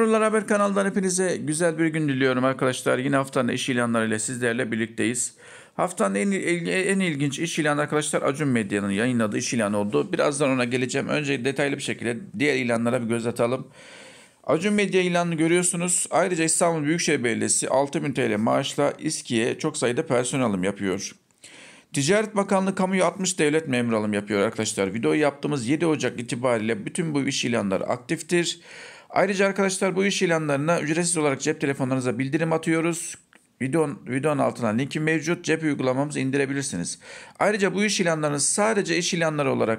Pırlar Haber kanalından hepinize güzel bir gün diliyorum arkadaşlar. Yine haftanın iş ilanlarıyla sizlerle birlikteyiz. Haftanın en, en ilginç iş ilanı arkadaşlar Acun Medya'nın yayınladığı iş ilanı oldu. Birazdan ona geleceğim. Önce detaylı bir şekilde diğer ilanlara bir göz atalım. Acun Medya ilanını görüyorsunuz. Ayrıca İstanbul Büyükşehir Belediyesi 6000 TL maaşla İSKİ'ye çok sayıda personel alım yapıyor. Ticaret Bakanlığı kamuya 60 devlet memuru alım yapıyor arkadaşlar. video yaptığımız 7 Ocak itibariyle bütün bu iş ilanları aktiftir. Ayrıca arkadaşlar bu iş ilanlarına ücretsiz olarak cep telefonlarınıza bildirim atıyoruz. Videon, videonun altına linki mevcut. Cep uygulamamızı indirebilirsiniz. Ayrıca bu iş ilanlarını sadece iş ilanları olarak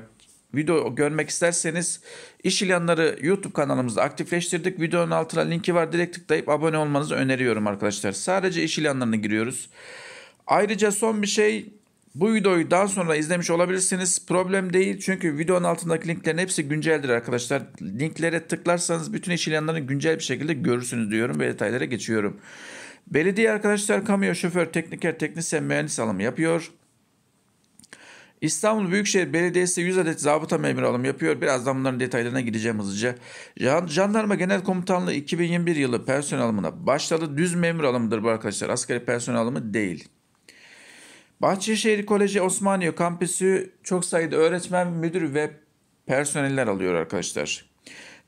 video görmek isterseniz iş ilanları YouTube kanalımızda aktifleştirdik. Videonun altına linki var. Direkt tıklayıp abone olmanızı öneriyorum arkadaşlar. Sadece iş ilanlarını giriyoruz. Ayrıca son bir şey bu videoyu daha sonra izlemiş olabilirsiniz. Problem değil çünkü videonun altındaki linklerin hepsi günceldir arkadaşlar. Linklere tıklarsanız bütün iş ilanlarını güncel bir şekilde görürsünüz diyorum ve detaylara geçiyorum. Belediye arkadaşlar kamyon şoför, tekniker, teknisyen, mühendis alımı yapıyor. İstanbul Büyükşehir Belediyesi 100 adet zabıta memuru alım yapıyor. Birazdan bunların detaylarına gideceğim hızlıca. Jandarma Genel Komutanlığı 2021 yılı personel alımına başladı. Düz memur alımıdır bu arkadaşlar. Askeri personel alımı değil. Bahçeşehir Koleji Osmaniye Kampüsü çok sayıda öğretmen, müdür ve personeller alıyor arkadaşlar.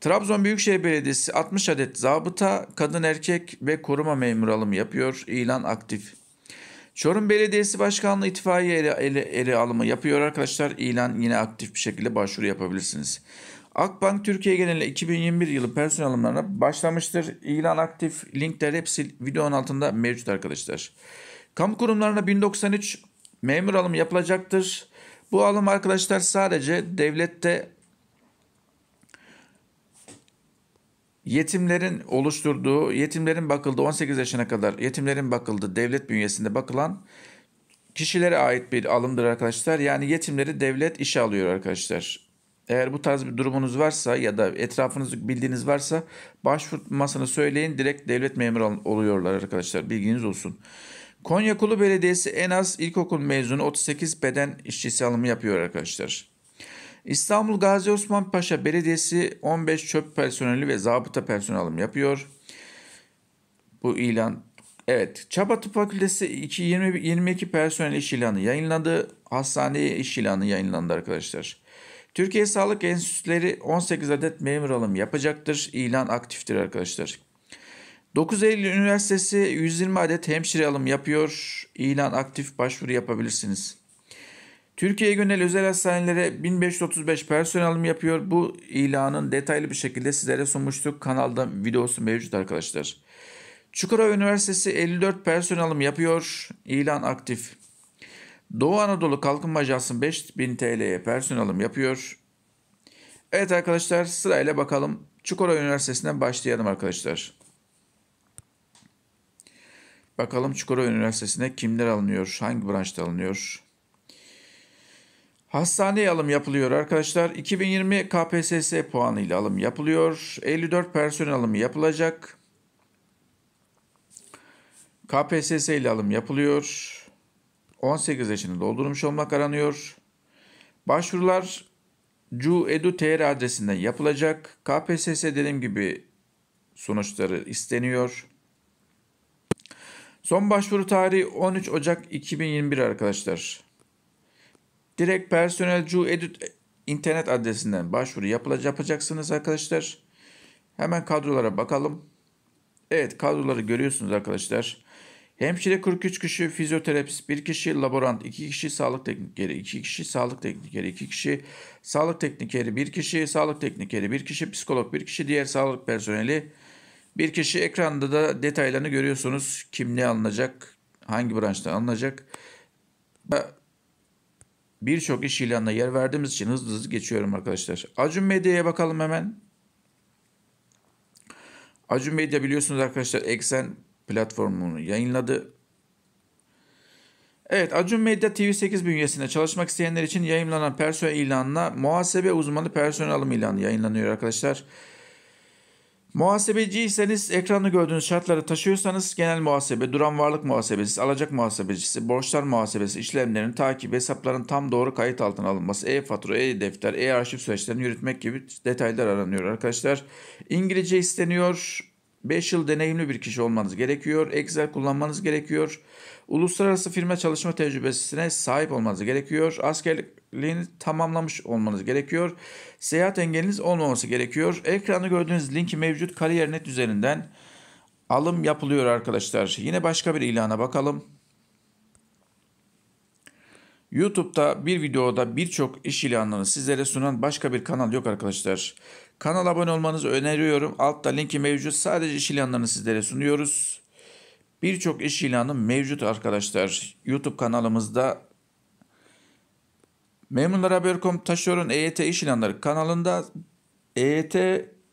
Trabzon Büyükşehir Belediyesi 60 adet zabıta, kadın erkek ve koruma memuru alımı yapıyor. İlan aktif. Çorum Belediyesi Başkanlığı itfaiye ele, ele, ele alımı yapıyor arkadaşlar. İlan yine aktif bir şekilde başvuru yapabilirsiniz. Akbank Türkiye genelinde 2021 yılı personel alımlarına başlamıştır. İlan aktif linkler hepsi videonun altında mevcut arkadaşlar. Kamu kurumlarına 1093 memur alımı yapılacaktır. Bu alım arkadaşlar sadece devlette yetimlerin oluşturduğu, yetimlerin bakıldığı 18 yaşına kadar yetimlerin bakıldığı devlet bünyesinde bakılan kişilere ait bir alımdır arkadaşlar. Yani yetimleri devlet işe alıyor arkadaşlar. Eğer bu tarz bir durumunuz varsa ya da etrafınızı bildiğiniz varsa başvurmasını söyleyin. Direkt devlet memuru oluyorlar arkadaşlar. Bilginiz olsun. Konya Kulu Belediyesi en az ilkokul mezunu 38 beden işçisi alımı yapıyor arkadaşlar. İstanbul Gazi Osman Paşa Belediyesi 15 çöp personeli ve zabıta personeli alımı yapıyor. Bu ilan Evet, Çaba Tıp Fakültesi 2, 20, 22 personel iş ilanı yayınlandı. Hastaneye iş ilanı yayınlandı arkadaşlar. Türkiye Sağlık Enstitüleri 18 adet memur alım yapacaktır. İlan aktiftir arkadaşlar. 9 Eylül Üniversitesi 120 adet hemşire alım yapıyor. İlan aktif başvuru yapabilirsiniz. Türkiye'ye yönel özel hastanelere 1535 personel alım yapıyor. Bu ilanın detaylı bir şekilde sizlere sunmuştuk. Kanalda videosu mevcut arkadaşlar. Çukurova Üniversitesi 54 personel alım yapıyor. İlan aktif. Doğu Anadolu Kalkınma Ajansı 5000 TL'ye personel alım yapıyor. Evet arkadaşlar sırayla bakalım. Çukurova Üniversitesi'nden başlayalım arkadaşlar. Bakalım Çukurova Üniversitesi'ne kimler alınıyor? Hangi branşta alınıyor? Hastane alım yapılıyor arkadaşlar. 2020 KPSS puanıyla alım yapılıyor. 54 personel alımı yapılacak. KPSS ile alım yapılıyor. 18 yaşını doldurmuş olmak aranıyor. Başvurular cuedu.tr adresinden yapılacak. KPSS dediğim gibi sonuçları isteniyor. Son başvuru tarihi 13 Ocak 2021 arkadaşlar. Direkt personel Ju Edit internet adresinden başvuru yapılacak yapacaksınız arkadaşlar. Hemen kadrolara bakalım. Evet kadroları görüyorsunuz arkadaşlar. Hemşire 43 kişi, fizyoterapist 1 kişi, laborant 2 kişi, sağlık teknikeri 2 kişi, sağlık teknikeri 2 kişi, sağlık teknikeri 1 kişi, sağlık teknikeri 1 kişi, psikolog 1 kişi, diğer sağlık personeli bir kişi ekranda da detaylarını görüyorsunuz. Kim ne alınacak, hangi branşta alınacak. Birçok iş ilanına yer verdiğimiz için hızlı hızlı geçiyorum arkadaşlar. Acun Medya'ya bakalım hemen. Acun Medya biliyorsunuz arkadaşlar Eksen platformunu yayınladı. Evet Acun Medya TV8 bünyesinde çalışmak isteyenler için yayınlanan personel ilanına muhasebe uzmanı personel alım ilanı yayınlanıyor arkadaşlar. Arkadaşlar. Muhasebeciyseniz ekranı gördüğünüz şartları taşıyorsanız genel muhasebe, duran varlık muhasebesi, alacak muhasebecisi, borçlar muhasebesi, işlemlerin takibi, hesapların tam doğru kayıt altına alınması, e-fatura, e-defter, e-arşiv süreçlerini yürütmek gibi detaylar aranıyor arkadaşlar. İngilizce isteniyor. 5 yıl deneyimli bir kişi olmanız gerekiyor. Excel kullanmanız gerekiyor. Uluslararası firma çalışma tecrübesine sahip olmanız gerekiyor. Askerliğini tamamlamış olmanız gerekiyor. Seyahat engeliniz olmaması gerekiyor. Ekranda gördüğünüz linki mevcut kariyer.net üzerinden alım yapılıyor arkadaşlar. Yine başka bir ilana bakalım. YouTube'da bir videoda birçok iş ilanını sizlere sunan başka bir kanal yok arkadaşlar. Kanala abone olmanızı öneriyorum. Altta linki mevcut. Sadece iş ilanlarını sizlere sunuyoruz. Birçok iş ilanı mevcut arkadaşlar. YouTube kanalımızda Memurlar Haber.com Taşıyor'un EYT iş ilanları kanalında EYT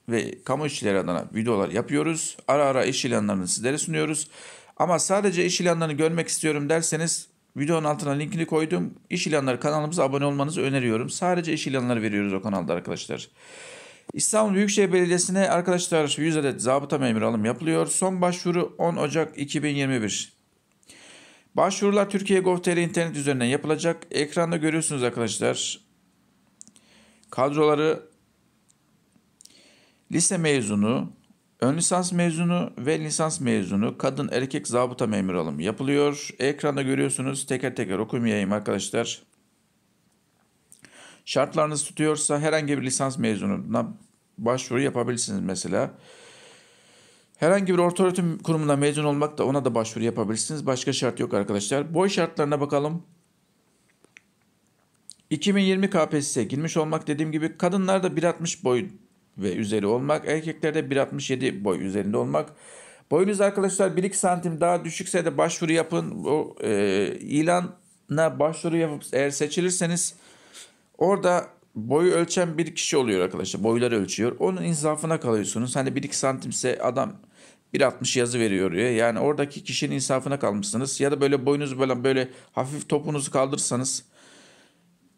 ve kamu işçileri adına videolar yapıyoruz. Ara ara iş ilanlarını sizlere sunuyoruz. Ama sadece iş ilanlarını görmek istiyorum derseniz videonun altına linkini koydum. İş ilanları kanalımıza abone olmanızı öneriyorum. Sadece iş ilanları veriyoruz o kanalda arkadaşlar. İstanbul Büyükşehir Belediyesi'ne arkadaşlar 100 adet zabıta memuru alım yapılıyor. Son başvuru 10 Ocak 2021. Başvurular Türkiye Gov.tr internet üzerinden yapılacak. Ekranda görüyorsunuz arkadaşlar. Kadroları lise mezunu, ön lisans mezunu ve lisans mezunu kadın erkek zabıta memuru alımı yapılıyor. Ekranda görüyorsunuz. Teker teker okumayayım arkadaşlar. Şartlarınız tutuyorsa herhangi bir lisans mezununa başvuru yapabilirsiniz mesela. Herhangi bir ortaöğretim kurumuna mezun olmak da ona da başvuru yapabilirsiniz. Başka şart yok arkadaşlar. Boy şartlarına bakalım. 2020 KPSS'ye girmiş olmak dediğim gibi kadınlarda 1.60 boy ve üzeri olmak. Erkeklerde 1.67 boy üzerinde olmak. Boyunuz arkadaşlar 1-2 santim daha düşükse de başvuru yapın. O e, ilana başvuru yapıp eğer seçilirseniz Orada boyu ölçen bir kişi oluyor arkadaşlar. Boyları ölçüyor. Onun insafına kalıyorsunuz. Hani 1-2 santimse adam 1.60 yazı veriyor ya. Yani oradaki kişinin insafına kalmışsınız. Ya da böyle boyunuzu böyle, böyle hafif topunuzu kaldırsanız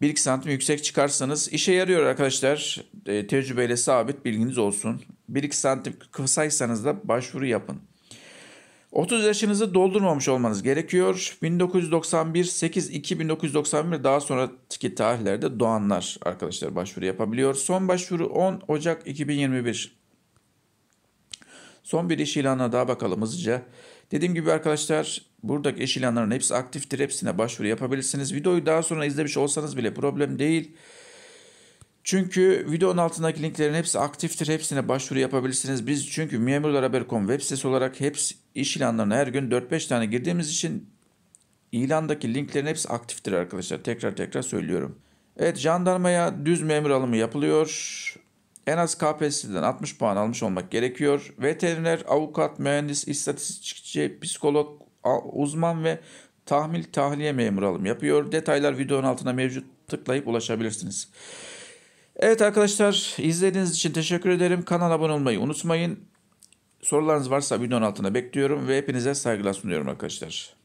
1-2 santim yüksek çıkarsanız işe yarıyor arkadaşlar. E, tecrübeyle sabit bilginiz olsun. 1-2 santim kısaysanız da başvuru yapın. 30 yaşınızı doldurmamış olmanız gerekiyor. 1991 8 2 1991 daha sonraki tarihlerde doğanlar arkadaşlar başvuru yapabiliyor. Son başvuru 10 Ocak 2021. Son bir iş ilanına daha bakalım hızlıca. Dediğim gibi arkadaşlar buradaki iş ilanlarının hepsi aktiftir. Hepsine başvuru yapabilirsiniz. Videoyu daha sonra izlemiş olsanız bile problem değil. Çünkü videonun altındaki linklerin hepsi aktiftir. Hepsine başvuru yapabilirsiniz. Biz çünkü memurlar.haber.com web sitesi olarak hepsi iş ilanlarına her gün 4-5 tane girdiğimiz için ilandaki linklerin hepsi aktiftir arkadaşlar. Tekrar tekrar söylüyorum. Evet jandarmaya düz memur alımı yapılıyor. En az KPSS'den 60 puan almış olmak gerekiyor. Veteriner, avukat, mühendis, istatistikçi, psikolog, uzman ve tahmil tahliye memur alım yapıyor. Detaylar videonun altına mevcut tıklayıp ulaşabilirsiniz. Evet arkadaşlar izlediğiniz için teşekkür ederim. Kanala abone olmayı unutmayın. Sorularınız varsa videonun altına bekliyorum ve hepinize saygılar sunuyorum arkadaşlar.